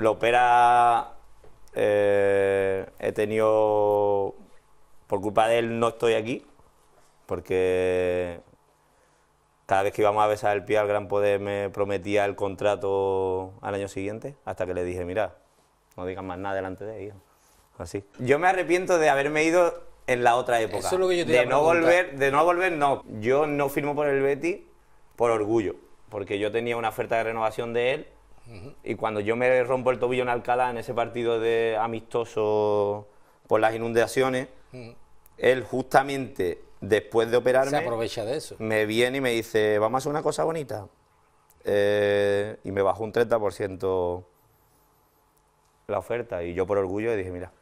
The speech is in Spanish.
Lo opera. Eh, he tenido. Por culpa de él no estoy aquí. Porque. Cada vez que íbamos a besar el pie al Gran Poder me prometía el contrato al año siguiente. Hasta que le dije, mira, no digas más nada delante de ellos. Así. Yo me arrepiento de haberme ido en la otra época. de no volver, De no volver, no. Yo no firmo por el Betty por orgullo, porque yo tenía una oferta de renovación de él y cuando yo me rompo el tobillo en Alcalá, en ese partido de amistoso por las inundaciones, él justamente después de operarme... Se aprovecha de eso. Me viene y me dice, vamos a hacer una cosa bonita. Eh, y me bajó un 30% la oferta. Y yo por orgullo dije, mira,